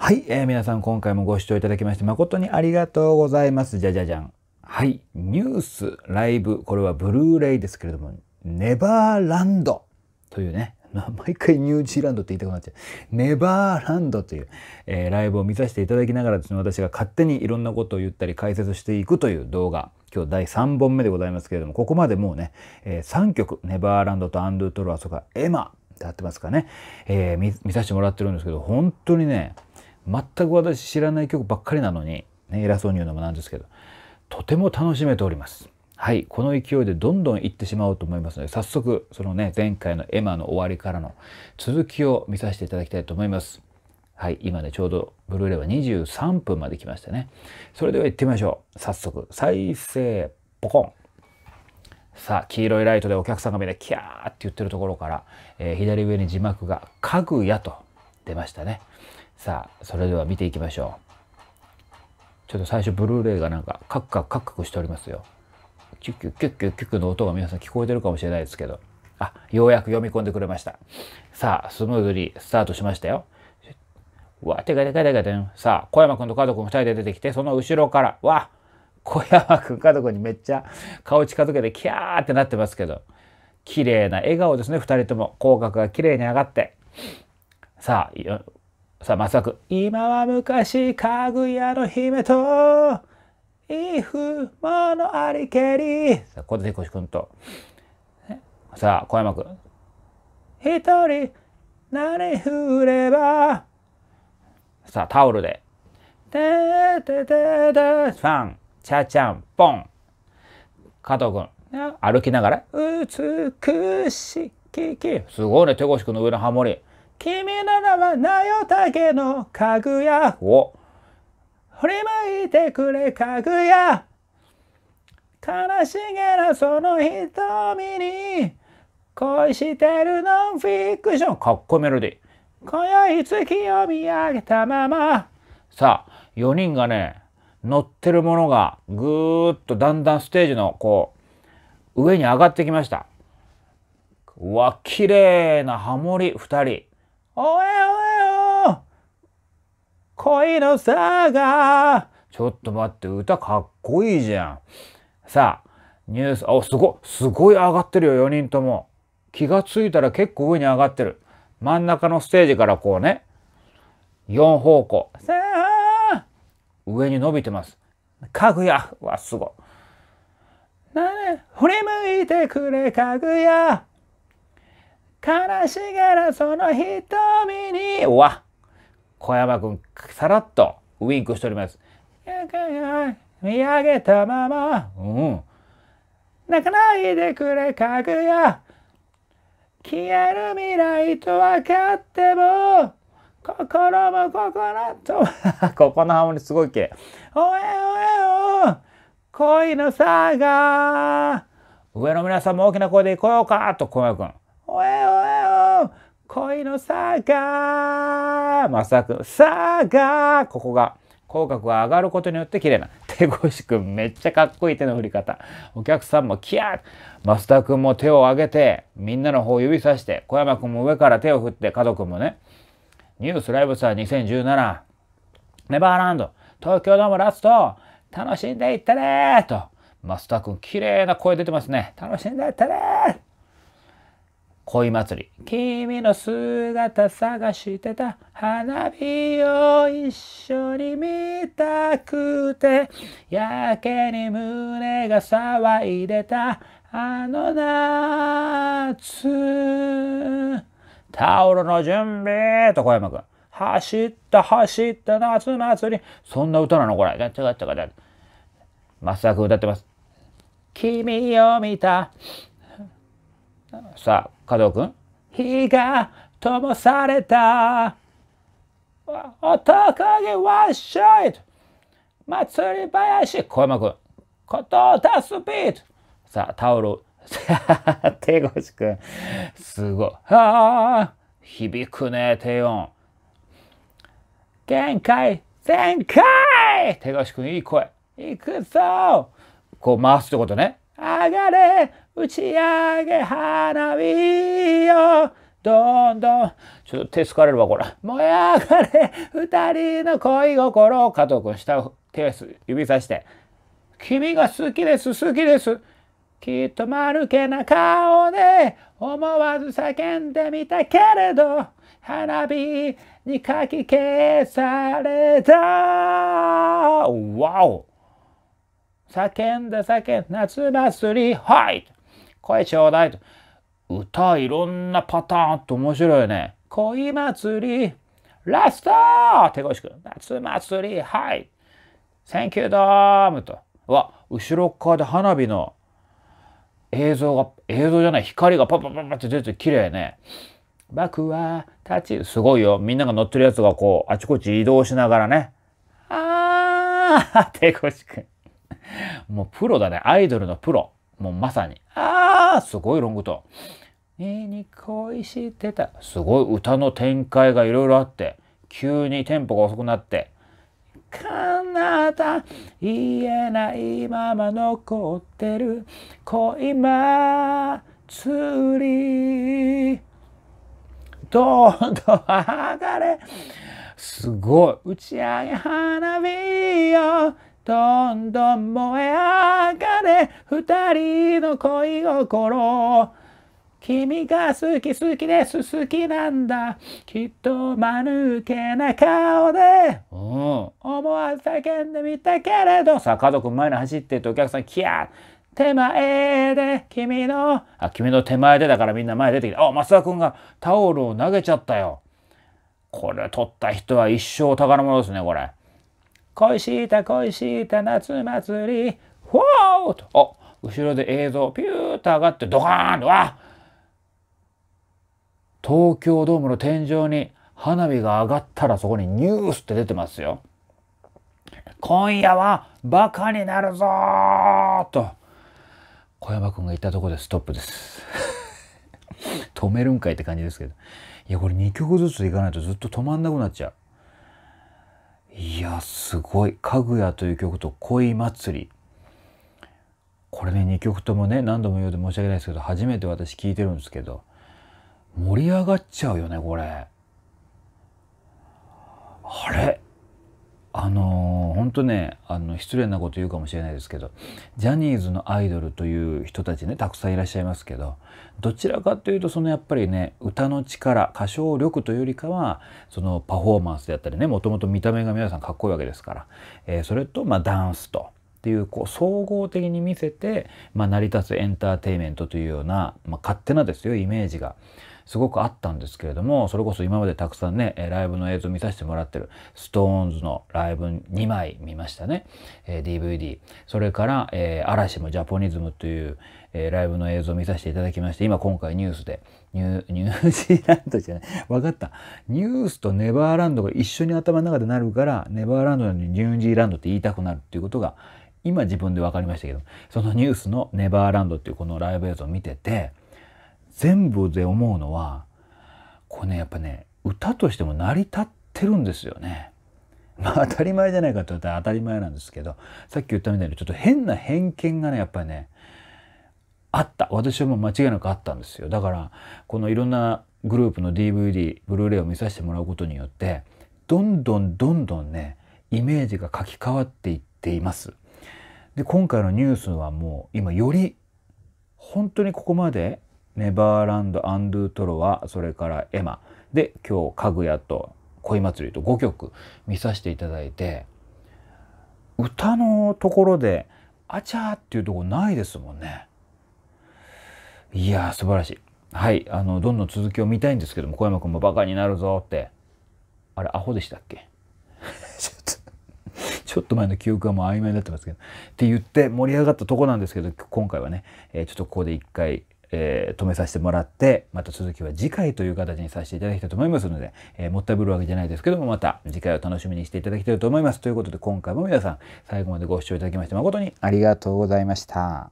はい、えー、皆さん今回もご視聴いただきまして誠にありがとうございます。じゃじゃじゃん。はい、ニュース、ライブ、これはブルーレイですけれども、ネバーランドというね、毎回ニュージーランドって言いたくなっちゃう。ネバーランドという、えー、ライブを見させていただきながらですね、私が勝手にいろんなことを言ったり解説していくという動画。今日第3本目でございますけれども、ここまでもうね、えー、3曲、ネバーランドとアンドゥトロアとかエマってあってますかね、えー見、見させてもらってるんですけど、本当にね、全く私知らない曲ばっかりなのに、ね、偉そうに言うのもなんですけど、とても楽しめております。はい、この勢いでどんどん行ってしまおうと思いますので、早速、そのね、前回のエマの終わりからの続きを見させていただきたいと思います。はい、今ね、ちょうどブルーレイは23分まで来ましたね。それでは行ってみましょう。早速、再生、ポコン。さあ、黄色いライトでお客さんが見んなキャーって言ってるところから、えー、左上に字幕が、かぐやと出ましたね。さあそれでは見ていきましょうちょっと最初ブルーレイがなんかカクカクカクカクしておりますよキュッキュッキュッキュッキュッキュの音が皆さん聞こえてるかもしれないですけどあようやく読み込んでくれましたさあスムーズにスタートしましたよわてかてかてかてんさあ小山君と加藤も2人で出てきてその後ろからわ小山君加藤君にめっちゃ顔近づけてキャーってなってますけど綺麗な笑顔ですね2人とも口角が綺麗に上がってさあさあ、松さ君。今は昔、かぐやの姫と、いふものありけり。さあ、小手越君と。さあ、小山君。一人、何振れば。さあ、タオルで。てててて、ファン、ちゃちゃん、ポン。加藤君。歩きながら、美しきき。すごいね、手越君の上のハモリ。君の名はなよたけのかぐやを振り向いてくれかぐや悲しげなその瞳に恋してるノンフィクションかっこメロディ今宵月を見上げたままさあ4人がね乗ってるものがぐーっとだんだんステージのこう上に上がってきました。うわ綺麗なハモリ2人おえおえお恋のさがちょっと待って、歌かっこいいじゃん。さあ、ニュース、あ、すご、すごい上がってるよ、4人とも。気がついたら結構上に上がってる。真ん中のステージからこうね、4方向。さあ上に伸びてます。かぐやわ、すごい。なね、振り向いてくれ、かぐや悲しげなその瞳に、わ、小山くん、さらっとウィンクしております。見上げたまま、うん。泣かないでくれ、かぐや。消える未来と分かっても、心も心と、ここのハモリすごいけ。おえおえお恋の差が。上の皆さんも大きな声で行こうかと、小山くん。おえおえお恋のサガーマサ君、サガーここが、口角が上がることによって綺麗な。手越くんめっちゃかっこいい手の振り方。お客さんもキャーマスターくんも手を上げて、みんなの方を指さして、小山くんも上から手を振って、角くんもね。ニュースライブさ2017、ネバーランド、東京ドームラスト、楽しんでいったねーと。マスターくん、綺麗な声出てますね。楽しんでいったねー恋祭り。君の姿探してた花火を一緒に見たくて、やけに胸が騒いでたあの夏。タオルの準備と小山くん。走った走った夏祭り。そんな歌なのこれ。ガチャガチャガチ松田君歌ってます。君を見た。さあ加藤君「火が灯された男気ワッショイト祭り林小山君ことを出すビート」さあタオル 手越君すごい「あ響くね低音」限界全開手越君いい声いくぞこう回すってことね上がれ打ち上げ花火よどんどんちょっと手疲れるわこれ燃え上がれ二人の恋心を加藤君下を手指さして「君が好きです好きです」きっと丸けな顔で思わず叫んでみたけれど花火にかき消されたわお叫んで叫んで、夏祭り、はい声ちょうだいと。歌いろんなパターンって面白いね。恋祭り、ラスト手越くん、夏祭り、はい。センキュードームと。わ、後ろ側で花火の映像が、映像じゃない、光がパパパパって出て綺麗ね。僕は立ち、すごいよ。みんなが乗ってるやつがこう、あちこち移動しながらね。あー 手越くん。もうプロだね。アイドルのプロ。もうまさに。ああすごいロングトーン。に恋してた。すごい歌の展開がいろいろあって、急にテンポが遅くなって、かなた言えないまま残ってる恋祭りどんどん上がれすごい打ち上げ花火よどんどん燃え上がれ二人の恋心君が好き好きです好きなんだきっと間抜けな顔で、うん、思わず叫んでみたけれどさあ家族前に走ってってお客さんキャー手前で君のあ君の手前でだからみんな前出てきてあ増田君がタオルを投げちゃったよこれ取った人は一生宝物ですねこれ恋した恋した夏祭り、ほォーと、お後ろで映像ピューッと上がってドカーンと、わ東京ドームの天井に花火が上がったらそこにニュースって出てますよ。今夜はバカになるぞと、小山くんが言ったとこでストップです。止めるんかいって感じですけど。いや、これ2曲ずついかないとずっと止まんなくなっちゃう。いや、すごい。かぐやという曲と恋祭り。これね、2曲ともね、何度も言うと申し訳ないですけど、初めて私聞いてるんですけど、盛り上がっちゃうよね、これ。あれあの本当ねあの失礼なこと言うかもしれないですけどジャニーズのアイドルという人たちねたくさんいらっしゃいますけどどちらかというとそのやっぱりね歌の力歌唱力というよりかはそのパフォーマンスであったりねもともと見た目が皆さんかっこいいわけですから、えー、それとまあダンスと。っていうこう総合的に見せて、まあ、成り立つエンターテインメントというような、まあ、勝手なですよイメージがすごくあったんですけれどもそれこそ今までたくさんねライブの映像見させてもらってる SixTONES のライブ2枚見ましたね、え DVD それから、え嵐もジャポニズムという、えライブの映像を見させていただきまして今今回ニュースで ニュージーランドじゃない分かったニュースとネバーランドが一緒に頭の中でなるからネバーランドなのにニュージーランドって言いたくなるっていうことが今自分で分かりましたけどそのニュースの「ネバーランド」っていうこのライブ映像を見てて全部で思うのはこれねやっぱね歌としても成り立ってるんですよね。まあ当たり前じゃないかと言ったら当たり前なんですけどさっき言ったみたいにちょっと変な偏見がねやっぱりねあった私はもう間違いなくあったんですよだからこのいろんなグループの DVD ブルーレイを見させてもらうことによってどんどんどんどんねイメージが書き換わっていっています。で今回のニュースはもう今より本当にここまでネバーランドアンドゥトロワそれからエマで今日かぐやと恋祭りと5曲見させていただいて歌のところであちゃーっていうとこないですもんね。いや素晴らしい。はい、あの、どんどん続きを見たいんですけども、小山君もバカになるぞって。あれ、アホでしたっけ ちょっと、ちょっと前の記憶はもう曖昧になってますけど。って言って盛り上がったとこなんですけど、今回はね、えー、ちょっとここで一回えー、止めさせてもらって、また続きは次回という形にさせていただきたいと思いますので、えー、もったいぶるわけじゃないですけども、また次回を楽しみにしていただきたいと思います。ということで、今回も皆さん、最後までご視聴いただきまして誠にありがとうございました。